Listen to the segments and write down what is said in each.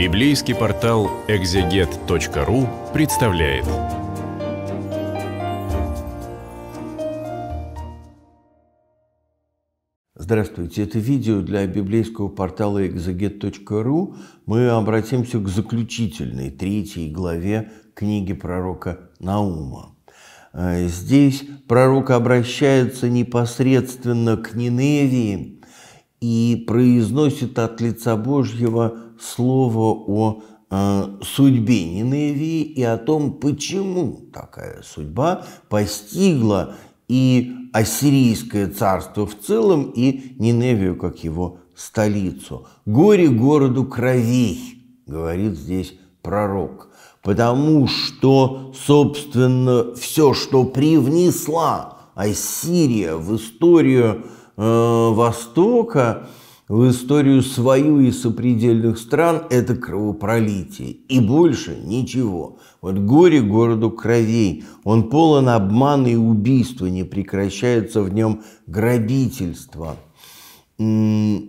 Библейский портал экзегет.ру представляет. Здравствуйте, это видео для библейского портала экзегет.ру. Мы обратимся к заключительной третьей главе книги пророка Наума. Э, здесь пророк обращается непосредственно к Ниневии, и произносит от лица Божьего слово о э, судьбе Ниневии и о том, почему такая судьба постигла и ассирийское царство в целом, и Ниневию как его столицу. «Горе городу кровей», говорит здесь пророк, потому что, собственно, все, что привнесла Ассирия в историю Э, Востока, в историю свою и сопредельных стран – это кровопролитие. И больше ничего. Вот горе городу кровей. Он полон обмана и убийства, не прекращается в нем грабительство. На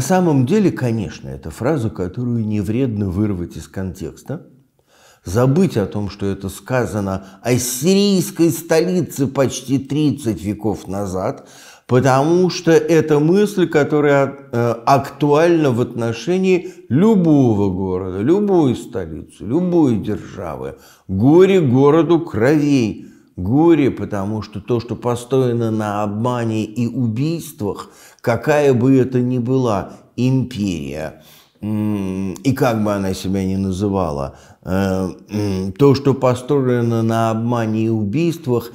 самом деле, конечно, это фраза, которую не вредно вырвать из контекста – забыть о том, что это сказано о сирийской столице почти 30 веков назад, потому что это мысль, которая э, актуальна в отношении любого города, любой столицы, любой державы. Горе городу кровей, горе, потому что то, что построено на обмане и убийствах, какая бы это ни была империя – и как бы она себя ни называла, э, то, что построено на обмане и убийствах,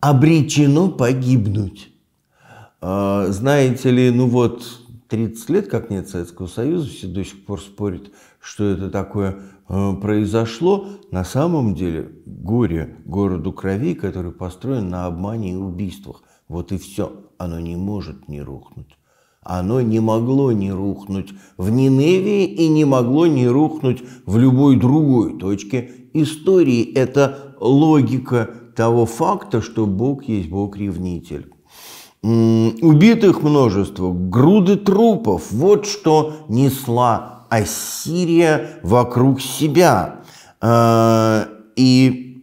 обречено погибнуть. Э, знаете ли, ну вот 30 лет, как нет Советского Союза, все до сих пор спорят, что это такое э, произошло. На самом деле горе городу крови, который построен на обмане и убийствах. Вот и все, оно не может не рухнуть оно не могло не рухнуть в Ниневии и не могло не рухнуть в любой другой точке истории. Это логика того факта, что Бог есть Бог-ревнитель. Убитых множество, груды трупов – вот что несла Ассирия вокруг себя. А, и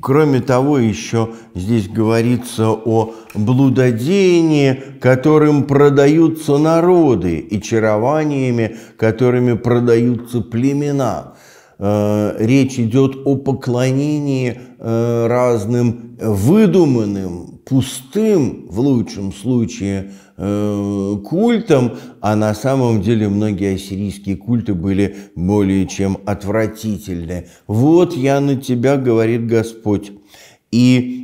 Кроме того, еще здесь говорится о блудодении, которым продаются народы, и чарованиями, которыми продаются племена. Э, речь идет о поклонении э, разным выдуманным пустым, в лучшем случае, э, культом, а на самом деле многие ассирийские культы были более чем отвратительны. «Вот я на тебя, — говорит Господь, — и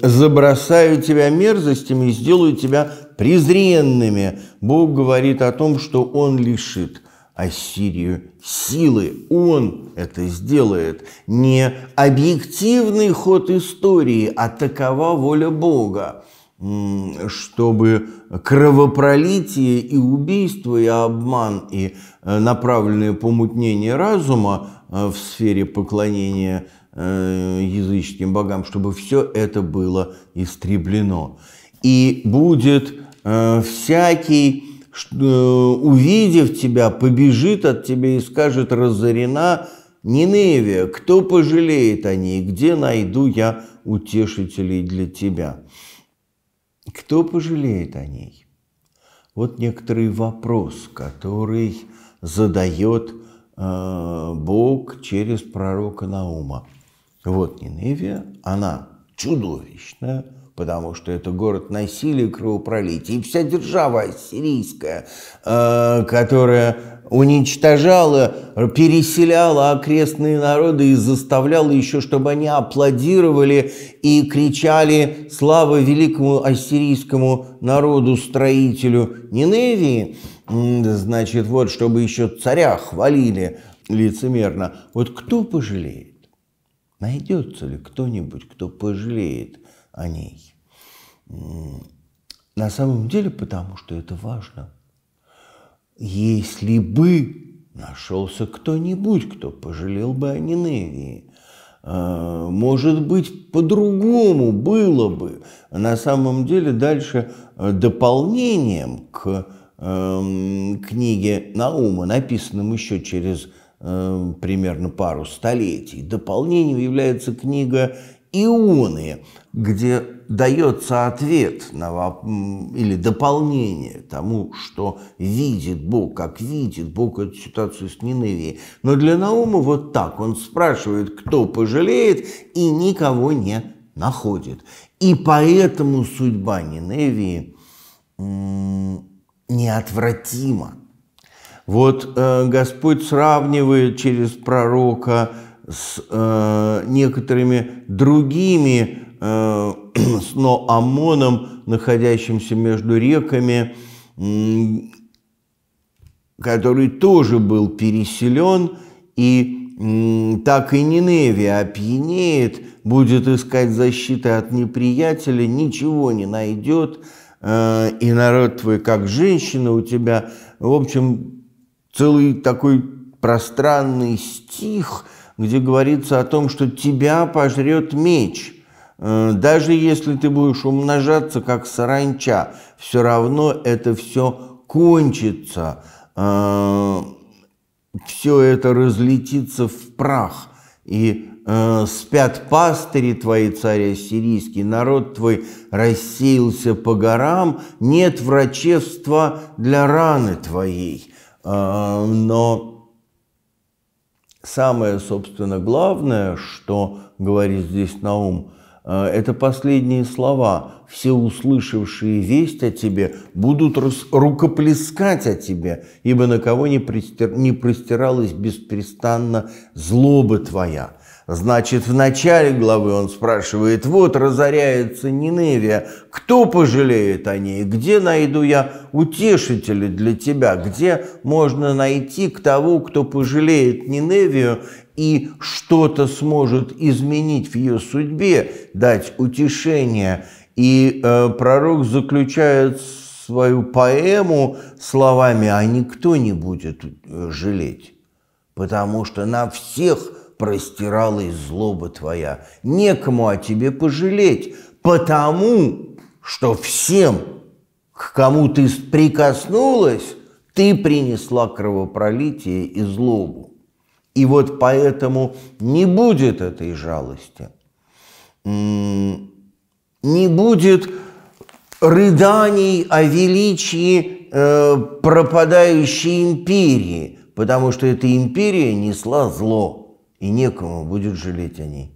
забросаю тебя мерзостями и сделаю тебя презренными». Бог говорит о том, что Он лишит – Ассирию силы. Он это сделает. Не объективный ход истории, а такова воля Бога чтобы кровопролитие и убийство, и обман, и э, направленное помутнение разума э, в сфере поклонения э, языческим богам, чтобы все это было истреблено. И будет всякий Э, увидев тебя, побежит от тебя и скажет разорена Ниневия, кто пожалеет о ней, где найду я утешителей для тебя? Кто пожалеет о ней? Вот некоторый вопрос, который задает э, Бог через пророка Наума. Вот Ниневия, она чудовищная, потому что это город насилия и кровопролития. И вся держава ассирийская, э, которая уничтожала, переселяла окрестные народы и заставляла еще, чтобы они аплодировали и кричали «Слава великому ассирийскому народу-строителю Ниневии!» Значит, вот, чтобы еще царя хвалили лицемерно. Вот кто пожалеет? Найдется ли кто-нибудь, кто пожалеет? о ней. На самом деле, потому что это важно. Если бы нашелся кто-нибудь, кто пожалел бы о Ниневии, э, может быть, по-другому было бы. На самом деле, дальше э, дополнением к эм, книге Наума, написанным еще через э, примерно пару столетий. Дополнением является книга ионы, где дается ответ на, воп, или дополнение тому, что видит Бог, как видит Бог эту ситуацию с Ниневией. Но для Наума вот так, он спрашивает, кто пожалеет, и никого не находит. И поэтому судьба Ниневии неотвратима. Вот э, Господь сравнивает через пророка с э, некоторыми другими, э, с ОМОНом, находящимся между реками, который тоже был переселен, и так и Ниневия опьянеет, будет искать защиты от неприятеля, ничего не найдет, э, и народ твой как женщина у тебя. В общем, целый такой пространный стих – где говорится о том, что тебя пожрет меч. Э, даже если ты будешь умножаться, как саранча, все равно это все кончится. Э, все это разлетится в прах. И э, спят пастыри твои, царя сирийский, народ твой рассеялся по горам, нет врачества для раны твоей. но Самое, собственно, главное, что говорит здесь Наум – Э, это последние слова. Все услышавшие весть о тебе будут рукоплескать о тебе, ибо на кого не, пристир, не простиралась беспрестанно злоба твоя. Значит, в начале главы он спрашивает, вот разоряется Ниневия, кто пожалеет о ней, где найду я утешителя для тебя, где можно найти к того, кто пожалеет Ниневию и что-то сможет изменить в ее судьбе, дать утешение. И э, пророк заключает свою поэму словами «А никто не будет э, жалеть, потому что на всех простиралась злоба твоя. Некому о тебе пожалеть, потому что всем, к кому ты прикоснулась, ты принесла кровопролитие и злобу. И вот поэтому не будет этой жалости, не будет рыданий о величии э, пропадающей империи, потому что эта империя несла зло, и некому будет жалеть о ней.